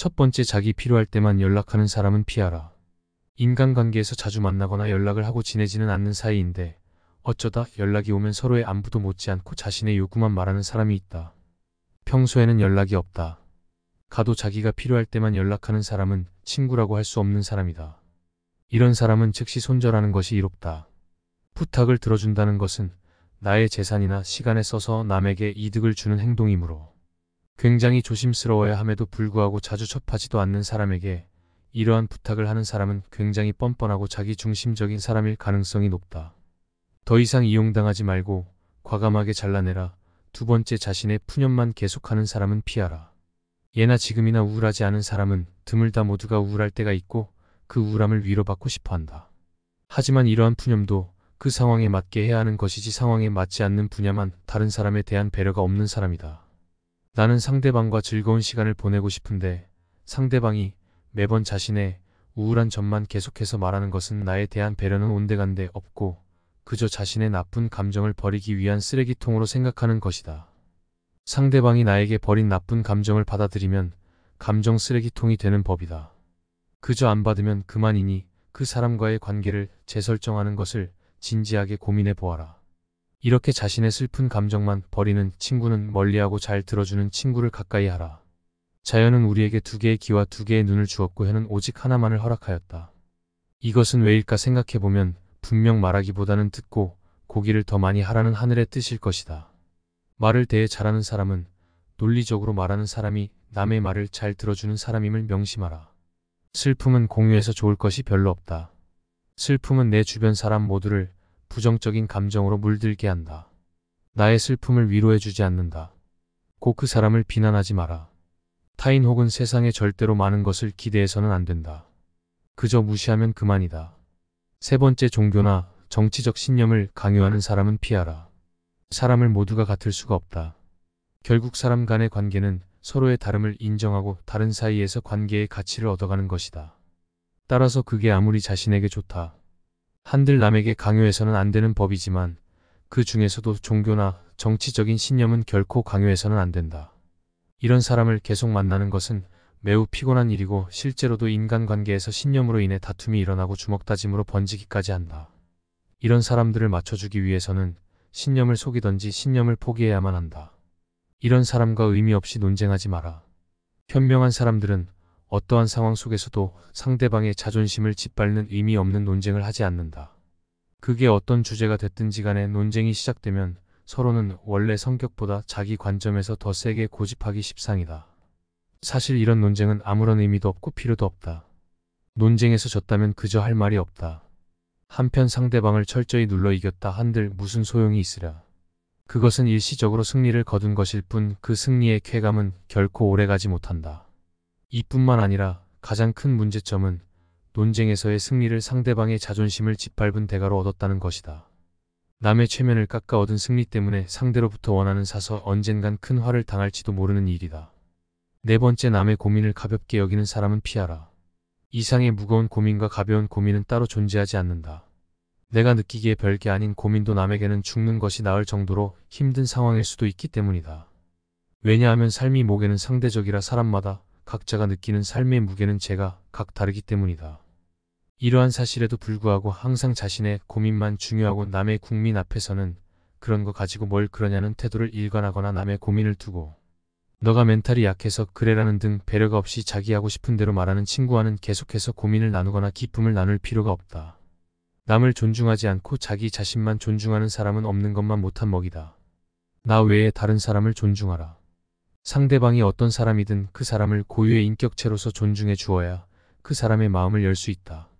첫 번째 자기 필요할 때만 연락하는 사람은 피하라. 인간관계에서 자주 만나거나 연락을 하고 지내지는 않는 사이인데 어쩌다 연락이 오면 서로의 안부도 못지않고 자신의 요구만 말하는 사람이 있다. 평소에는 연락이 없다. 가도 자기가 필요할 때만 연락하는 사람은 친구라고 할 수 없는 사람이다. 이런 사람은 즉시 손절하는 것이 이롭다. 부탁을 들어준다는 것은 나의 재산이나 시간에 써서 남에게 이득을 주는 행동이므로 굉장히 조심스러워야 함에도 불구하고 자주 접하지도 않는 사람에게 이러한 부탁을 하는 사람은 굉장히 뻔뻔하고 자기중심적인 사람일 가능성이 높다. 더 이상 이용당하지 말고 과감하게 잘라내라. 두 번째 자신의 푸념만 계속하는 사람은 피하라. 예나 지금이나 우울하지 않은 사람은 드물다 모두가 우울할 때가 있고 그 우울함을 위로받고 싶어 한다. 하지만 이러한 푸념도 그 상황에 맞게 해야 하는 것이지 상황에 맞지 않는 분야만 다른 사람에 대한 배려가 없는 사람이다. 나는 상대방과 즐거운 시간을 보내고 싶은데 상대방이 매번 자신의 우울한 점만 계속해서 말하는 것은 나에 대한 배려는 온데간데 없고 그저 자신의 나쁜 감정을 버리기 위한 쓰레기통으로 생각하는 것이다. 상대방이 나에게 버린 나쁜 감정을 받아들이면 감정 쓰레기통이 되는 법이다. 그저 안 받으면 그만이니 그 사람과의 관계를 재설정하는 것을 진지하게 고민해 보아라. 이렇게 자신의 슬픈 감정만 버리는 친구는 멀리하고 잘 들어주는 친구를 가까이 하라. 자연은 우리에게 두 개의 귀와 두 개의 눈을 주었고 해는 오직 하나만을 허락하였다. 이것은 왜일까 생각해보면 분명 말하기보다는 듣고 고기를 더 많이 하라는 하늘의 뜻일 것이다. 말을 대해 잘하는 사람은 논리적으로 말하는 사람이 남의 말을 잘 들어주는 사람임을 명심하라. 슬픔은 공유해서 좋을 것이 별로 없다. 슬픔은 내 주변 사람 모두를 부정적인 감정으로 물들게 한다. 나의 슬픔을 위로해주지 않는다. 꼭그 사람을 비난하지 마라. 타인 혹은 세상에 절대로 많은 것을 기대해서는 안 된다. 그저 무시하면 그만이다. 세 번째 종교나 정치적 신념을 강요하는 사람은 피하라. 사람을 모두가 같을 수가 없다. 결국 사람 간의 관계는 서로의 다름을 인정하고 다른 사이에서 관계의 가치를 얻어가는 것이다. 따라서 그게 아무리 자신에게 좋다. 한들 남에게 강요해서는 안 되는 법이지만 그 중에서도 종교나 정치적인 신념은 결코 강요해서는 안 된다. 이런 사람을 계속 만나는 것은 매우 피곤한 일이고 실제로도 인간관계에서 신념으로 인해 다툼이 일어나고 주먹다짐으로 번지기까지 한다. 이런 사람들을 맞춰주기 위해서는 신념을 속이던지 신념을 포기해야만 한다. 이런 사람과 의미 없이 논쟁하지 마라. 현명한 사람들은 어떠한 상황 속에서도 상대방의 자존심을 짓밟는 의미 없는 논쟁을 하지 않는다. 그게 어떤 주제가 됐든지 간에 논쟁이 시작되면 서로는 원래 성격보다 자기 관점에서 더 세게 고집하기 십상이다. 사실 이런 논쟁은 아무런 의미도 없고 필요도 없다. 논쟁에서 졌다면 그저 할 말이 없다. 한편 상대방을 철저히 눌러 이겼다 한들 무슨 소용이 있으랴. 그것은 일시적으로 승리를 거둔 것일 뿐 그 승리의 쾌감은 결코 오래가지 못한다. 이뿐만 아니라 가장 큰 문제점은 논쟁에서의 승리를 상대방의 자존심을 짓밟은 대가로 얻었다는 것이다. 남의 최면을 깎아 얻은 승리 때문에 상대로부터 원하는 사서 언젠간 큰 화를 당할지도 모르는 일이다. 네 번째 남의 고민을 가볍게 여기는 사람은 피하라. 이상의 무거운 고민과 가벼운 고민은 따로 존재하지 않는다. 내가 느끼기에 별게 아닌 고민도 남에게는 죽는 것이 나을 정도로 힘든 상황일 수도 있기 때문이다. 왜냐하면 삶이 목에는 상대적이라 사람마다 각자가 느끼는 삶의 무게는 제가 각 다르기 때문이다. 이러한 사실에도 불구하고 항상 자신의 고민만 중요하고 남의 국민 앞에서는 그런 거 가지고 뭘 그러냐는 태도를 일관하거나 남의 고민을 두고 너가 멘탈이 약해서 그래라는 등 배려가 없이 자기 하고 싶은 대로 말하는 친구와는 계속해서 고민을 나누거나 기쁨을 나눌 필요가 없다. 남을 존중하지 않고 자기 자신만 존중하는 사람은 없는 것만 못한 먹이다. 나 외에 다른 사람을 존중하라. 상대방이 어떤 사람이든 그 사람을 고유의 인격체로서 존중해 주어야 그 사람의 마음을 열 수 있다.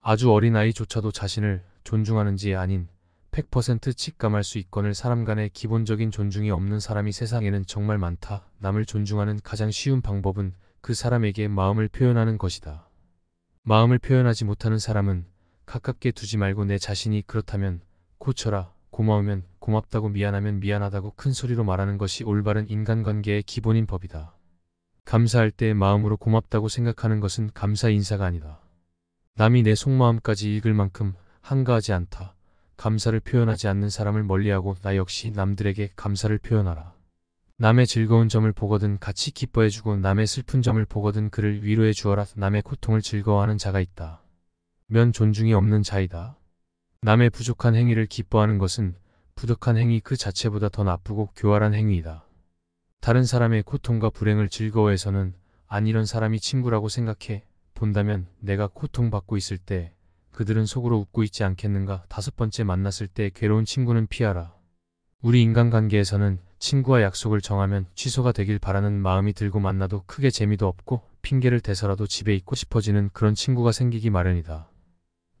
아주 어린 아이조차도 자신을 존중하는지 아닌 100% 직감할 수 있건을 사람 간의 기본적인 존중이 없는 사람이 세상에는 정말 많다. 남을 존중하는 가장 쉬운 방법은 그 사람에게 마음을 표현하는 것이다. 마음을 표현하지 못하는 사람은 가깝게 두지 말고 내 자신이 그렇다면 고쳐라 고마우면 고맙다고 미안하면 미안하다고 큰 소리로 말하는 것이 올바른 인간관계의 기본인 법이다. 감사할 때 마음으로 고맙다고 생각하는 것은 감사 인사가 아니다. 남이 내 속마음까지 읽을 만큼 한가하지 않다. 감사를 표현하지 않는 사람을 멀리하고 나 역시 남들에게 감사를 표현하라. 남의 즐거운 점을 보거든 같이 기뻐해주고 남의 슬픈 점을 보거든 그를 위로해 주어라 남의 고통을 즐거워하는 자가 있다. 면 존중이 없는 자이다. 남의 부족한 행위를 기뻐하는 것은 부득한 행위 그 자체보다 더 나쁘고 교활한 행위이다. 다른 사람의 고통과 불행을 즐거워해서는 안 이런 사람이 친구라고 생각해 본다면 내가 고통받고 있을 때 그들은 속으로 웃고 있지 않겠는가 다섯 번째 만났을 때 괴로운 친구는 피하라. 우리 인간관계에서는 친구와 약속을 정하면 취소가 되길 바라는 마음이 들고 만나도 크게 재미도 없고 핑계를 대서라도 집에 있고 싶어지는 그런 친구가 생기기 마련이다.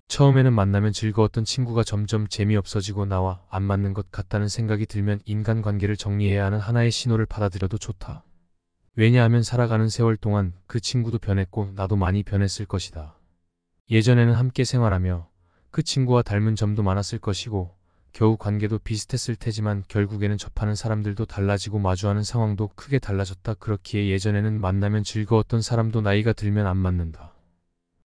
처음에는 만나면 즐거웠던 친구가 점점 재미없어지고 나와 안 맞는 것 같다는 생각이 들면 인간관계를 정리해야 하는 하나의 신호를 받아들여도 좋다. 왜냐하면 살아가는 세월 동안 그 친구도 변했고 나도 많이 변했을 것이다. 예전에는 함께 생활하며 그 친구와 닮은 점도 많았을 것이고 겨우 관계도 비슷했을 테지만 결국에는 접하는 사람들도 달라지고 마주하는 상황도 크게 달라졌다. 그렇기에 예전에는 만나면 즐거웠던 사람도 나이가 들면 안 맞는다.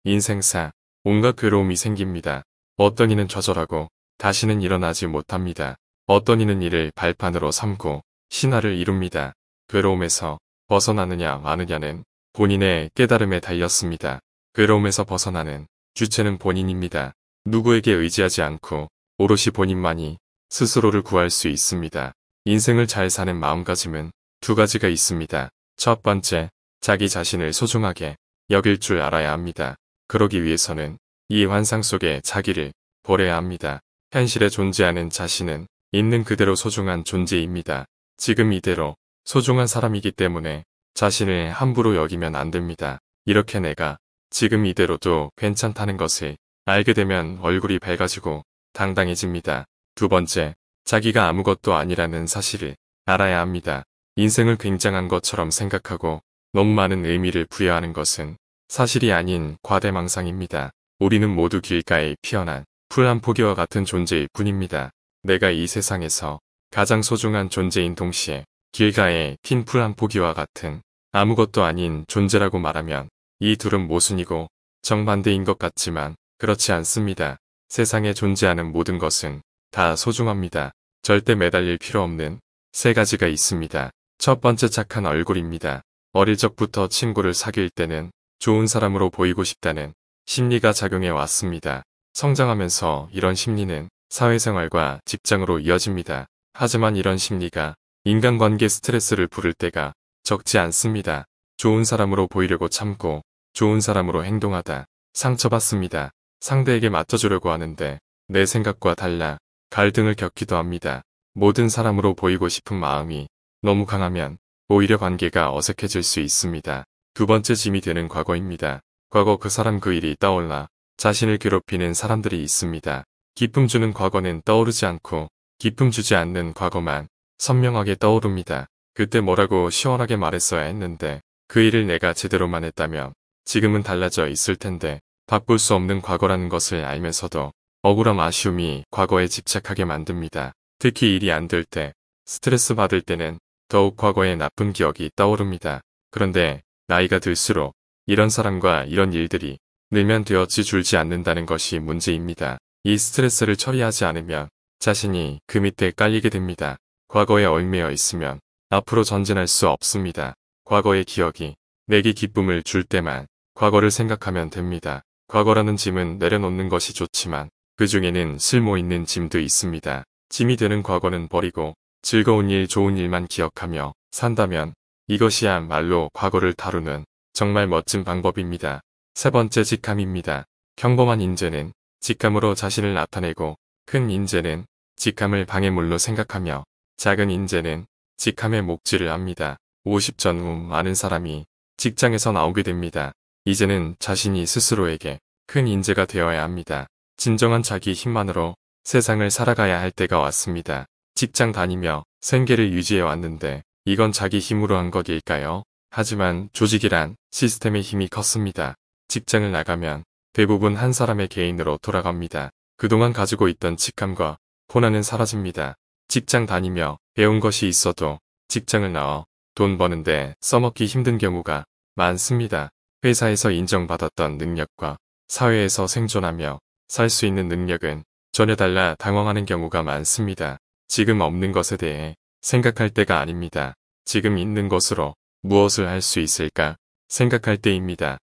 인생사 온갖 괴로움이 생깁니다. 어떤 이는 좌절하고 다시는 일어나지 못합니다. 어떤 이는 이를 발판으로 삼고 신화를 이룹니다. 괴로움에서 벗어나느냐 마느냐는 본인의 깨달음에 달렸습니다. 괴로움에서 벗어나는 주체는 본인입니다. 누구에게 의지하지 않고 오롯이 본인만이 스스로를 구할 수 있습니다. 인생을 잘 사는 마음가짐은 두 가지가 있습니다. 첫 번째, 자기 자신을 소중하게 여길 줄 알아야 합니다. 그러기 위해서는 이 환상 속에 자기를 보려야 합니다. 현실에 존재하는 자신은 있는 그대로 소중한 존재입니다. 지금 이대로 소중한 사람이기 때문에 자신을 함부로 여기면 안 됩니다. 이렇게 내가 지금 이대로도 괜찮다는 것을 알게 되면 얼굴이 밝아지고 당당해집니다. 두 번째, 자기가 아무것도 아니라는 사실을 알아야 합니다. 인생을 굉장한 것처럼 생각하고 너무 많은 의미를 부여하는 것은 사실이 아닌 과대망상입니다. 우리는 모두 길가에 피어난 풀 한 포기와 같은 존재일 뿐입니다. 내가 이 세상에서 가장 소중한 존재인 동시에 길가에 핀 풀 한 포기와 같은 아무것도 아닌 존재라고 말하면 이 둘은 모순이고 정반대인 것 같지만 그렇지 않습니다. 세상에 존재하는 모든 것은 다 소중합니다. 절대 매달릴 필요 없는 세 가지가 있습니다. 첫 번째 착한 얼굴입니다. 어릴 적부터 친구를 사귈 때는 좋은 사람으로 보이고 싶다는 심리가 작용해 왔습니다. 성장하면서 이런 심리는 사회생활과 직장으로 이어집니다. 하지만 이런 심리가 인간관계 스트레스를 부를 때가 적지 않습니다. 좋은 사람으로 보이려고 참고 좋은 사람으로 행동하다 상처받습니다. 상대에게 맞춰주려고 하는데 내 생각과 달라 갈등을 겪기도 합니다. 모든 사람으로 보이고 싶은 마음이 너무 강하면 오히려 관계가 어색해질 수 있습니다. 두 번째 짐이 되는 과거입니다. 과거 그 사람 그 일이 떠올라 자신을 괴롭히는 사람들이 있습니다. 기쁨 주는 과거는 떠오르지 않고 기쁨 주지 않는 과거만 선명하게 떠오릅니다. 그때 뭐라고 시원하게 말했어야 했는데 그 일을 내가 제대로만 했다면 지금은 달라져 있을 텐데 바꿀 수 없는 과거라는 것을 알면서도 억울함 아쉬움이 과거에 집착하게 만듭니다. 특히 일이 안 될 때 스트레스 받을 때는 더욱 과거의 나쁜 기억이 떠오릅니다. 그런데 나이가 들수록 이런 사람과 이런 일들이 늘면 되었지 줄지 않는다는 것이 문제입니다. 이 스트레스를 처리하지 않으면 자신이 그 밑에 깔리게 됩니다. 과거에 얽매여 있으면 앞으로 전진할 수 없습니다. 과거의 기억이 내게 기쁨을 줄 때만 과거를 생각하면 됩니다. 과거라는 짐은 내려놓는 것이 좋지만 그 중에는 쓸모있는 짐도 있습니다. 짐이 되는 과거는 버리고 즐거운 일 좋은 일만 기억하며 산다면 이것이야말로 과거를 다루는 정말 멋진 방법입니다. 세 번째 직함입니다 평범한 인재는 직함으로 자신을 나타내고 큰 인재는 직함을 방해물로 생각하며 작은 인재는 직함의 목질을 압니다. 50전 후 많은 사람이 직장에서 나오게 됩니다. 이제는 자신이 스스로에게 큰 인재가 되어야 합니다. 진정한 자기 힘만으로 세상을 살아가야 할 때가 왔습니다. 직장 다니며 생계를 유지해 왔는데 이건 자기 힘으로 한 것일까요? 하지만 조직이란 시스템의 힘이 컸습니다. 직장을 나가면 대부분 한 사람의 개인으로 돌아갑니다. 그동안 가지고 있던 직감과 혼화는 사라집니다. 직장 다니며 배운 것이 있어도 직장을 나와 돈 버는데 써먹기 힘든 경우가 많습니다. 회사에서 인정받았던 능력과 사회에서 생존하며 살 수 있는 능력은 전혀 달라 당황하는 경우가 많습니다. 지금 없는 것에 대해 생각할 때가 아닙니다. 지금 있는 것으로 무엇을 할 수 있을까 생각할 때입니다.